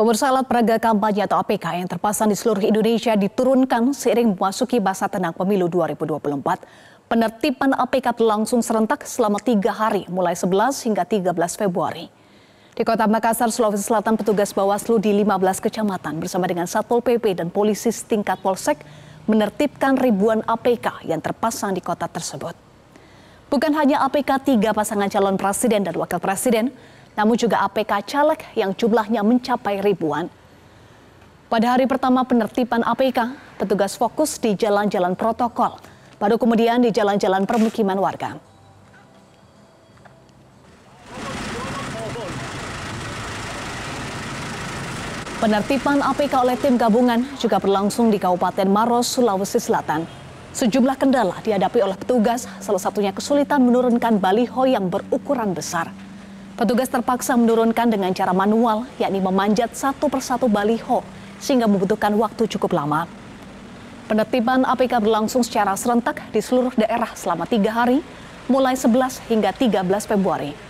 Pemirsa alat peraga kampanye atau APK yang terpasang di seluruh Indonesia diturunkan seiring memasuki masa tenang pemilu 2024. Penertiban APK berlangsung serentak selama tiga hari mulai 11 hingga 13 Februari. Di kota Makassar, Sulawesi Selatan, petugas Bawaslu di 15 kecamatan bersama dengan Satpol PP dan polisi setingkat Polsek menertibkan ribuan APK yang terpasang di kota tersebut. Bukan hanya APK tiga pasangan calon presiden dan wakil presiden, namun juga APK caleg yang jumlahnya mencapai ribuan. Pada hari pertama penertiban APK, petugas fokus di jalan-jalan protokol, baru kemudian di jalan-jalan permukiman warga. Penertiban APK oleh tim gabungan juga berlangsung di Kabupaten Maros, Sulawesi Selatan. Sejumlah kendala dihadapi oleh petugas, salah satunya kesulitan menurunkan baliho yang berukuran besar. Petugas terpaksa menurunkan dengan cara manual, yakni memanjat satu persatu baliho, sehingga membutuhkan waktu cukup lama. Penertiban APK berlangsung secara serentak di seluruh daerah selama tiga hari, mulai 11 hingga 13 Februari.